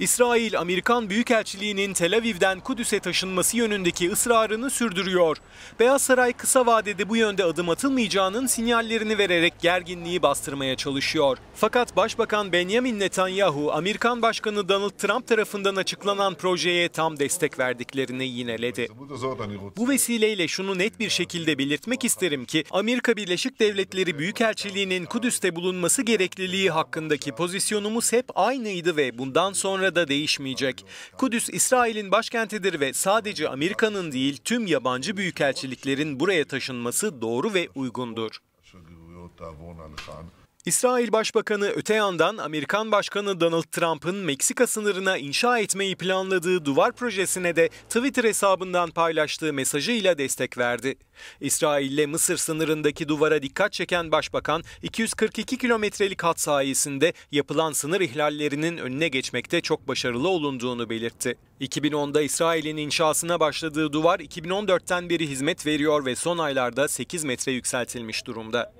İsrail, Amerikan Büyükelçiliği'nin Tel Aviv'den Kudüs'e taşınması yönündeki ısrarını sürdürüyor. Beyaz Saray kısa vadede bu yönde adım atılmayacağının sinyallerini vererek gerginliği bastırmaya çalışıyor. Fakat Başbakan Benjamin Netanyahu, Amerikan Başkanı Donald Trump tarafından açıklanan projeye tam destek verdiklerini yineledi. Bu vesileyle şunu net bir şekilde belirtmek isterim ki Amerika Birleşik Devletleri Büyükelçiliği'nin Kudüs'te bulunması gerekliliği hakkındaki pozisyonumuz hep aynıydı ve bundan sonra da değişmeyecek. Kudüs İsrail'in başkentidir ve sadece Amerika'nın değil tüm yabancı büyükelçiliklerin buraya taşınması doğru ve uygundur. İsrail Başbakanı öte yandan Amerikan Başkanı Donald Trump'ın Meksika sınırına inşa etmeyi planladığı duvar projesine de Twitter hesabından paylaştığı mesajıyla destek verdi. İsrail ile Mısır sınırındaki duvara dikkat çeken başbakan 242 kilometrelik hat sayesinde yapılan sınır ihlallerinin önüne geçmekte çok başarılı olunduğunu belirtti. 2010'da İsrail'in inşasına başladığı duvar 2014'ten beri hizmet veriyor ve son aylarda 8 metre yükseltilmiş durumda.